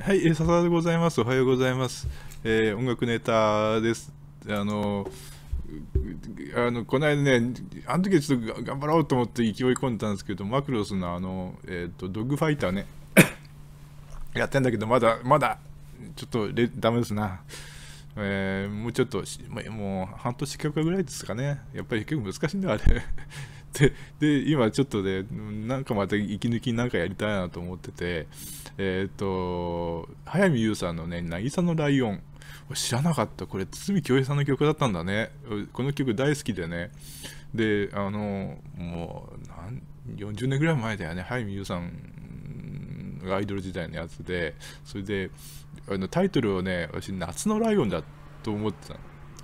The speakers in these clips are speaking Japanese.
はい、笹田でございます。おはようございます。えー、音楽ネタです。あの、あのこの間ね、あの時はちょっと頑張ろうと思って勢い込んでたんですけど、マクロスのあの、えっ、ー、と、ドッグファイターね、やってんだけど、まだ、まだ、ちょっとレダメですな。えー、もうちょっと、もう半年強化ぐらいですかね。やっぱり結構難しいんだ、あれ。でで今ちょっとで、ね、なんかまた息抜きなんかやりたいなと思っててえっ、ー、と早見優さんのね「渚のライオン」知らなかったこれ堤恭平さんの曲だったんだねこの曲大好きでねであのもう何40年ぐらい前だよね早見優さんがアイドル時代のやつでそれであのタイトルをね私「夏のライオン」だと思ってた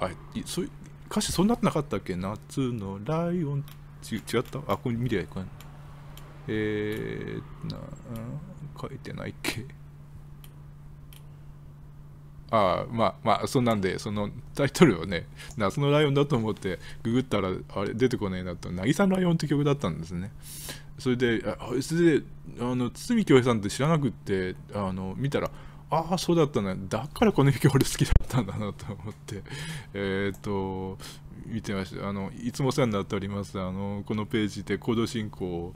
あそ歌詞そんなってなかったっけ夏のライオンってち違ったあ、これ見りゃいかん。えー、な、書いてないっけ。ああ、まあまあ、そんなんで、そのタイトルをね、夏のライオンだと思ってググったら、あれ、出てこねえなと、渚のライオンって曲だったんですね。それで、あそれで、あの、堤京平さんって知らなくって、あの、見たら、ああそうだったねだからこの曲俺好きだったんだなと思ってえっ、ー、と見てましたあのいつもお世話になっておりますあのこのページで行動進行を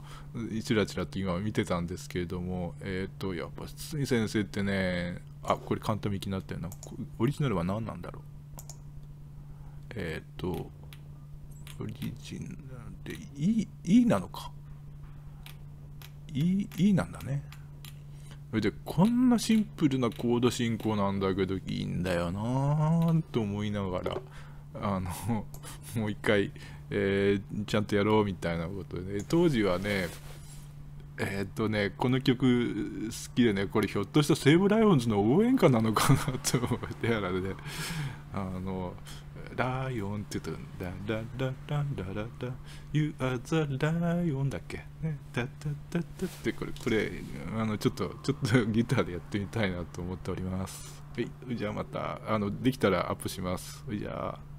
ちらちらと今見てたんですけれどもえっ、ー、とやっぱ堤先生ってねあこれ簡単に気になったよなオリジナルは何なんだろうえっ、ー、とオリジナルで E, e なのか E, e なんだねそれでこんなシンプルなコード進行なんだけどいいんだよなと思いながらあのもう一回、えー、ちゃんとやろうみたいなことで、ね、当時はねえー、っとね、この曲好きでね、これひょっとした西武ライオンズの応援歌なのかなと思ってやられて、あの、ライオンって言たと、ダララララララ、You are the lion だっけ、ね、ダダダダってこれ、これ、あの、ちょっと、ちょっとギターでやってみたいなと思っております。はい、じゃあまた、あの、できたらアップします。じゃあ。